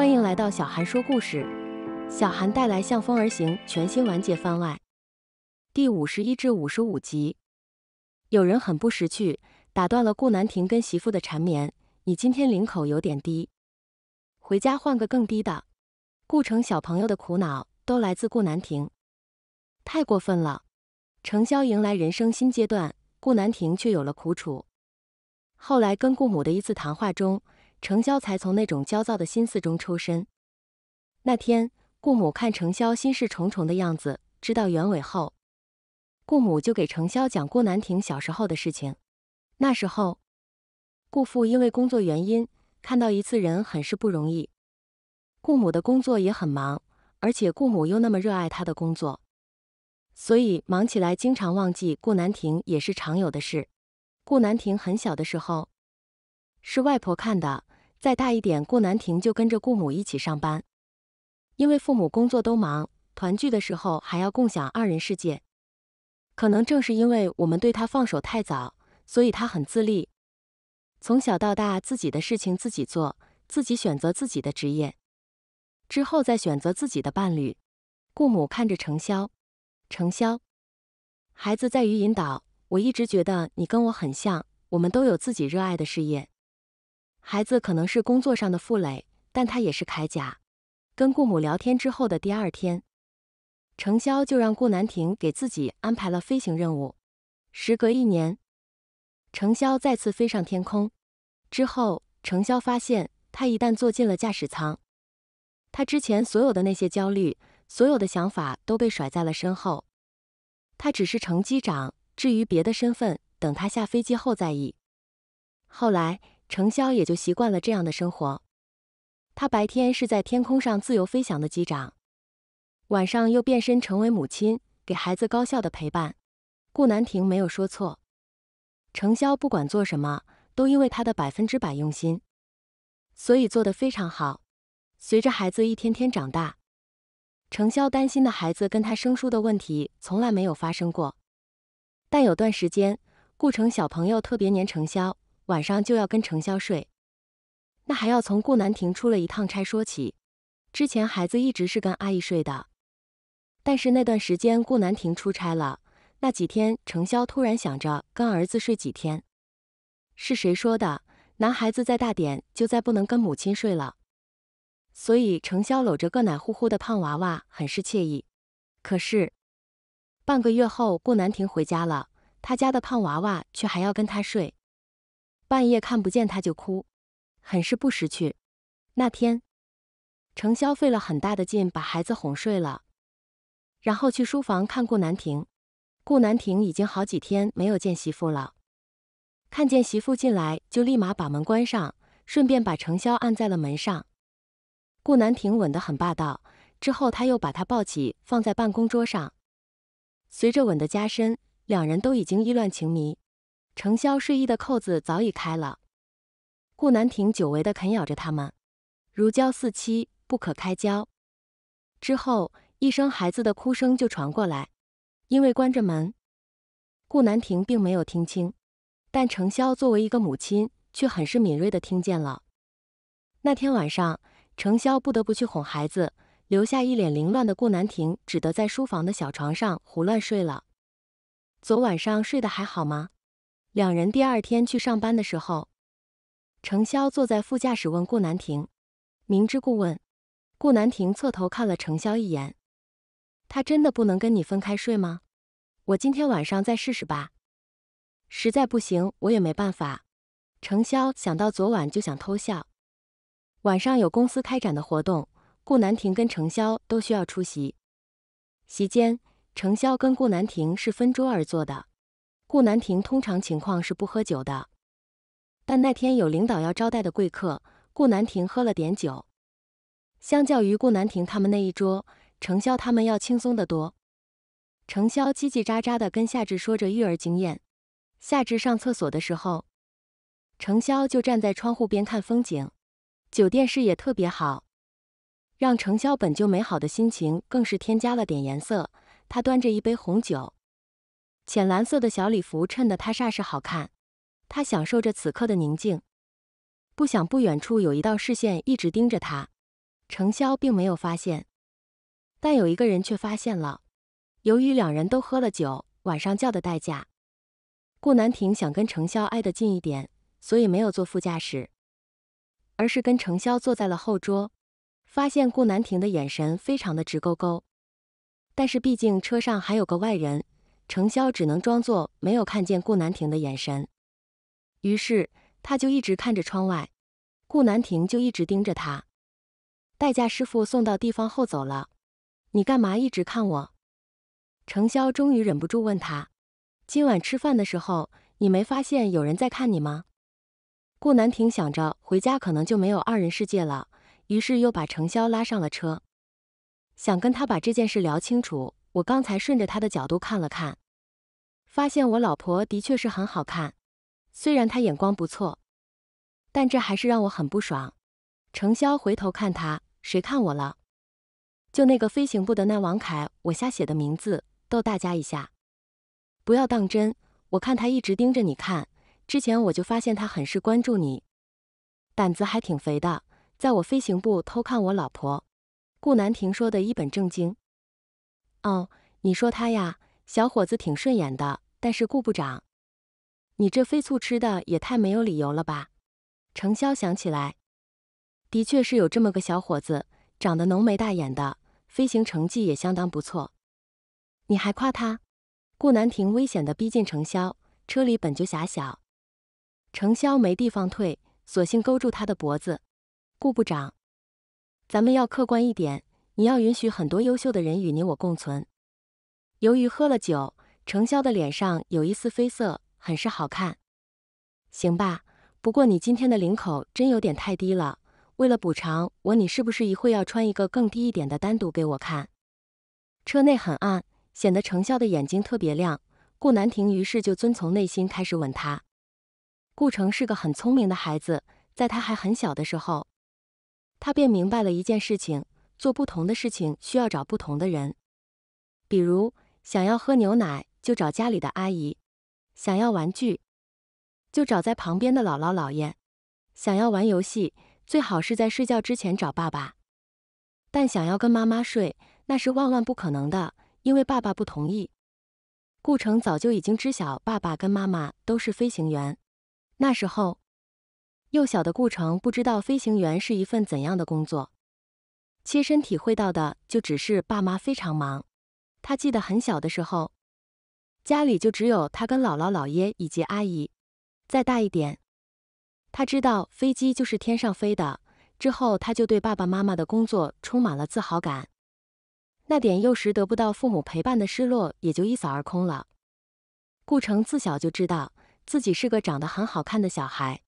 欢迎来到小韩说故事，小韩带来《向风而行》全新完结番外第五十一至五十五集。有人很不识趣，打断了顾南亭跟媳妇的缠绵。你今天领口有点低，回家换个更低的。顾城小朋友的苦恼都来自顾南亭，太过分了。程潇迎来人生新阶段，顾南亭却有了苦楚。后来跟顾母的一次谈话中。程潇才从那种焦躁的心思中抽身。那天，顾母看程潇心事重重的样子，知道原委后，顾母就给程潇讲顾南亭小时候的事情。那时候，顾父因为工作原因看到一次人很是不容易，顾母的工作也很忙，而且顾母又那么热爱她的工作，所以忙起来经常忘记顾南亭也是常有的事。顾南亭很小的时候，是外婆看的。再大一点，顾南亭就跟着顾母一起上班，因为父母工作都忙，团聚的时候还要共享二人世界。可能正是因为我们对他放手太早，所以他很自立，从小到大自己的事情自己做，自己选择自己的职业，之后再选择自己的伴侣。顾母看着程潇，程潇，孩子在于引导，我一直觉得你跟我很像，我们都有自己热爱的事业。孩子可能是工作上的负累，但他也是铠甲。跟顾母聊天之后的第二天，程潇就让顾南亭给自己安排了飞行任务。时隔一年，程潇再次飞上天空。之后，程潇发现，他一旦坐进了驾驶舱，他之前所有的那些焦虑，所有的想法都被甩在了身后。他只是乘机长，至于别的身份，等他下飞机后再议。后来。程潇也就习惯了这样的生活。他白天是在天空上自由飞翔的机长，晚上又变身成为母亲，给孩子高效的陪伴。顾南亭没有说错，程潇不管做什么，都因为他的百分之百用心，所以做得非常好。随着孩子一天天长大，程潇担心的孩子跟他生疏的问题从来没有发生过。但有段时间，顾城小朋友特别粘程潇。晚上就要跟程潇睡，那还要从顾南亭出了一趟差说起。之前孩子一直是跟阿姨睡的，但是那段时间顾南亭出差了，那几天程潇突然想着跟儿子睡几天。是谁说的？男孩子再大点就再不能跟母亲睡了。所以程潇搂着个奶呼呼的胖娃娃，很是惬意。可是半个月后顾南亭回家了，他家的胖娃娃却还要跟他睡。半夜看不见他就哭，很是不识趣。那天程潇费了很大的劲把孩子哄睡了，然后去书房看顾南亭。顾南亭已经好几天没有见媳妇了，看见媳妇进来就立马把门关上，顺便把程潇按在了门上。顾南亭吻得很霸道，之后他又把他抱起放在办公桌上。随着吻的加深，两人都已经意乱情迷。程潇睡衣的扣子早已开了，顾南亭久违的啃咬着他们，如胶似漆，不可开交。之后，一声孩子的哭声就传过来，因为关着门，顾南亭并没有听清，但程潇作为一个母亲，却很是敏锐的听见了。那天晚上，程潇不得不去哄孩子，留下一脸凌乱的顾南亭，只得在书房的小床上胡乱睡了。昨晚上睡得还好吗？两人第二天去上班的时候，程潇坐在副驾驶问顾南亭，明知故问。顾南亭侧头看了程潇一眼，他真的不能跟你分开睡吗？我今天晚上再试试吧。实在不行，我也没办法。程潇想到昨晚就想偷笑。晚上有公司开展的活动，顾南亭跟程潇都需要出席。席间，程潇跟顾南亭是分桌而坐的。顾南亭通常情况是不喝酒的，但那天有领导要招待的贵客，顾南亭喝了点酒。相较于顾南亭他们那一桌，程潇他们要轻松得多。程潇叽叽喳喳的跟夏至说着育儿经验。夏至上厕所的时候，程潇就站在窗户边看风景。酒店视野特别好，让程潇本就美好的心情更是添加了点颜色。他端着一杯红酒。浅蓝色的小礼服衬得她煞是好看，她享受着此刻的宁静，不想不远处有一道视线一直盯着她。程潇并没有发现，但有一个人却发现了。由于两人都喝了酒，晚上叫的代驾，顾南亭想跟程潇挨得近一点，所以没有坐副驾驶，而是跟程潇坐在了后桌。发现顾南亭的眼神非常的直勾勾，但是毕竟车上还有个外人。程潇只能装作没有看见顾南亭的眼神，于是他就一直看着窗外，顾南亭就一直盯着他。代驾师傅送到地方后走了，你干嘛一直看我？程潇终于忍不住问他：“今晚吃饭的时候，你没发现有人在看你吗？”顾南亭想着回家可能就没有二人世界了，于是又把程潇拉上了车，想跟他把这件事聊清楚。我刚才顺着他的角度看了看。发现我老婆的确是很好看，虽然她眼光不错，但这还是让我很不爽。程潇回头看他，谁看我了？就那个飞行部的那王凯，我瞎写的名字，逗大家一下，不要当真。我看他一直盯着你看，之前我就发现他很是关注你，胆子还挺肥的，在我飞行部偷看我老婆。顾南亭说的一本正经。哦，你说他呀？小伙子挺顺眼的，但是顾部长，你这飞醋吃的也太没有理由了吧？程潇想起来，的确是有这么个小伙子，长得浓眉大眼的，飞行成绩也相当不错。你还夸他？顾南亭危险地逼近程潇，车里本就狭小，程潇没地方退，索性勾住他的脖子。顾部长，咱们要客观一点，你要允许很多优秀的人与你我共存。由于喝了酒，程潇的脸上有一丝绯色，很是好看。行吧，不过你今天的领口真有点太低了。为了补偿我，你是不是一会要穿一个更低一点的，单独给我看？车内很暗，显得程潇的眼睛特别亮。顾南亭于是就遵从内心开始吻他。顾城是个很聪明的孩子，在他还很小的时候，他便明白了一件事情：做不同的事情需要找不同的人，比如。想要喝牛奶，就找家里的阿姨；想要玩具，就找在旁边的姥姥姥爷；想要玩游戏，最好是在睡觉之前找爸爸。但想要跟妈妈睡，那是万万不可能的，因为爸爸不同意。顾城早就已经知晓，爸爸跟妈妈都是飞行员。那时候，幼小的顾城不知道飞行员是一份怎样的工作，切身体会到的就只是爸妈非常忙。他记得很小的时候，家里就只有他跟姥姥、姥爷以及阿姨。再大一点，他知道飞机就是天上飞的，之后他就对爸爸妈妈的工作充满了自豪感。那点幼时得不到父母陪伴的失落也就一扫而空了。顾城自小就知道自己是个长得很好看的小孩，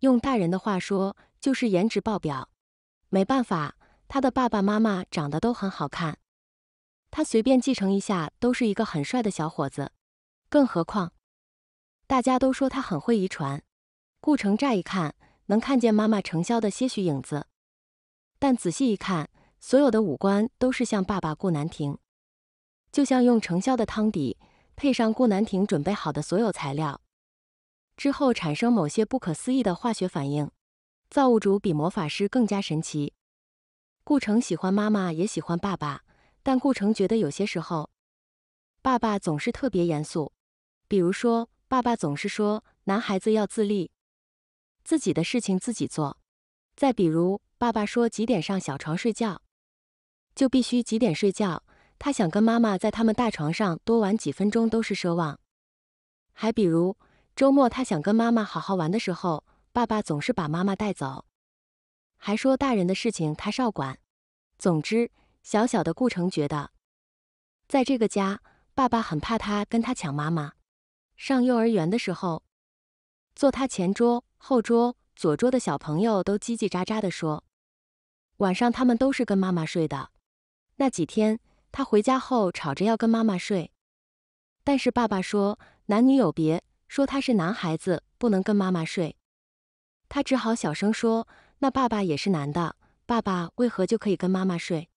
用大人的话说就是颜值爆表。没办法，他的爸爸妈妈长得都很好看。他随便继承一下都是一个很帅的小伙子，更何况大家都说他很会遗传。顾城乍一看能看见妈妈程潇的些许影子，但仔细一看，所有的五官都是像爸爸顾南亭。就像用程潇的汤底配上顾南亭准备好的所有材料，之后产生某些不可思议的化学反应。造物主比魔法师更加神奇。顾城喜欢妈妈，也喜欢爸爸。但顾城觉得有些时候，爸爸总是特别严肃。比如说，爸爸总是说男孩子要自立，自己的事情自己做。再比如，爸爸说几点上小床睡觉，就必须几点睡觉。他想跟妈妈在他们大床上多玩几分钟都是奢望。还比如，周末他想跟妈妈好好玩的时候，爸爸总是把妈妈带走，还说大人的事情他少管。总之。小小的顾城觉得，在这个家，爸爸很怕他跟他抢妈妈。上幼儿园的时候，坐他前桌、后桌、左桌的小朋友都叽叽喳喳的说，晚上他们都是跟妈妈睡的。那几天，他回家后吵着要跟妈妈睡，但是爸爸说男女有别，说他是男孩子不能跟妈妈睡。他只好小声说：“那爸爸也是男的，爸爸为何就可以跟妈妈睡？”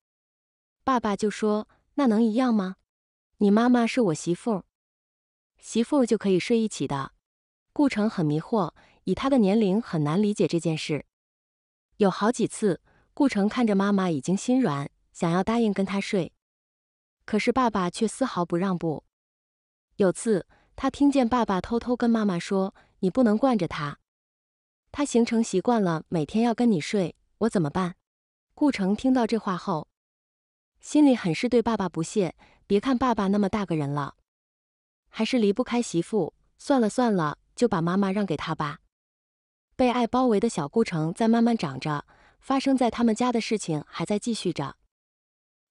爸爸就说：“那能一样吗？你妈妈是我媳妇，媳妇就可以睡一起的。”顾城很迷惑，以他的年龄很难理解这件事。有好几次，顾城看着妈妈已经心软，想要答应跟他睡，可是爸爸却丝毫不让步。有次，他听见爸爸偷偷跟妈妈说：“你不能惯着他，他形成习惯了，每天要跟你睡，我怎么办？”顾城听到这话后。心里很是对爸爸不屑，别看爸爸那么大个人了，还是离不开媳妇。算了算了，就把妈妈让给他吧。被爱包围的小顾城在慢慢长着，发生在他们家的事情还在继续着。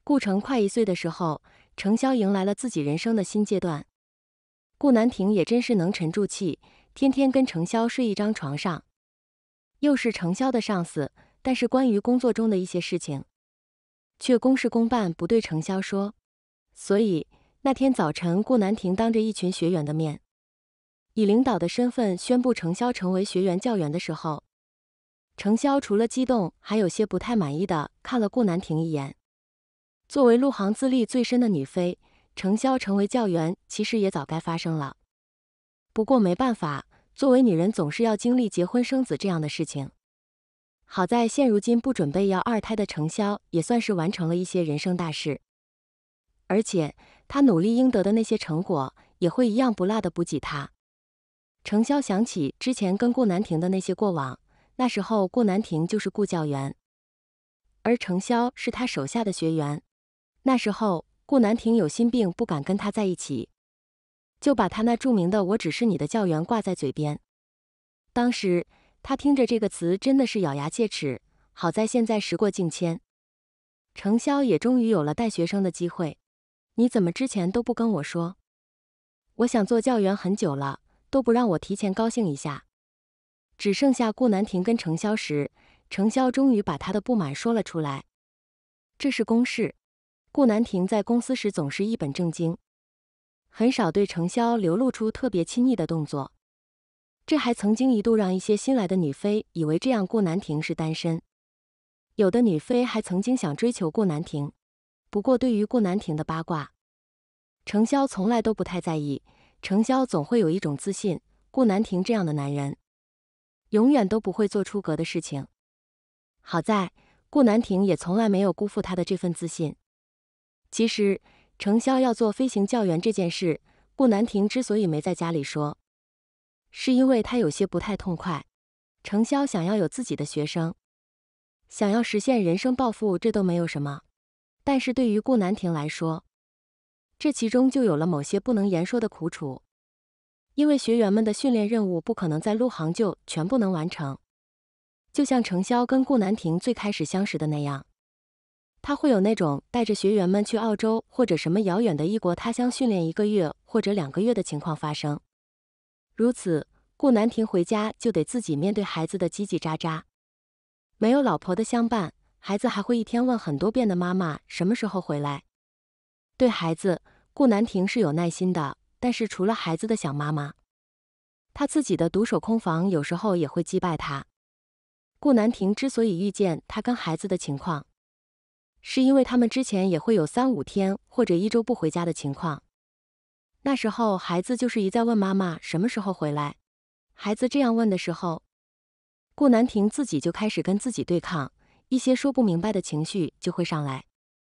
顾城快一岁的时候，程潇迎来了自己人生的新阶段。顾南亭也真是能沉住气，天天跟程潇睡一张床上，又是程潇的上司，但是关于工作中的一些事情。却公事公办，不对程潇说。所以那天早晨，顾南亭当着一群学员的面，以领导的身份宣布程潇成为学员教员的时候，程潇除了激动，还有些不太满意的看了顾南亭一眼。作为陆航资历最深的女飞，程潇成为教员其实也早该发生了。不过没办法，作为女人，总是要经历结婚生子这样的事情。好在现如今不准备要二胎的程潇，也算是完成了一些人生大事，而且他努力应得的那些成果，也会一样不落的补给他。程潇想起之前跟顾南亭的那些过往，那时候顾南亭就是顾教员，而程潇是他手下的学员。那时候顾南亭有心病，不敢跟他在一起，就把他那著名的“我只是你的教员”挂在嘴边。当时。他听着这个词，真的是咬牙切齿。好在现在时过境迁，程潇也终于有了带学生的机会。你怎么之前都不跟我说？我想做教员很久了，都不让我提前高兴一下。只剩下顾南亭跟程潇时，程潇终于把他的不满说了出来。这是公事。顾南亭在公司时总是一本正经，很少对程潇流露出特别亲昵的动作。这还曾经一度让一些新来的女妃以为这样顾南亭是单身，有的女妃还曾经想追求顾南亭。不过对于顾南亭的八卦，程潇从来都不太在意。程潇总会有一种自信，顾南亭这样的男人，永远都不会做出格的事情。好在顾南亭也从来没有辜负他的这份自信。其实程潇要做飞行教员这件事，顾南亭之所以没在家里说。是因为他有些不太痛快，程潇想要有自己的学生，想要实现人生抱负，这都没有什么。但是对于顾南亭来说，这其中就有了某些不能言说的苦楚。因为学员们的训练任务不可能在陆航就全部能完成，就像程潇跟顾南亭最开始相识的那样，他会有那种带着学员们去澳洲或者什么遥远的异国他乡训练一个月或者两个月的情况发生。如此，顾南亭回家就得自己面对孩子的叽叽喳喳，没有老婆的相伴，孩子还会一天问很多遍的妈妈什么时候回来。对孩子，顾南亭是有耐心的，但是除了孩子的想妈妈，他自己的独守空房有时候也会击败他。顾南亭之所以遇见他跟孩子的情况，是因为他们之前也会有三五天或者一周不回家的情况。那时候，孩子就是一再问妈妈什么时候回来。孩子这样问的时候，顾南亭自己就开始跟自己对抗，一些说不明白的情绪就会上来。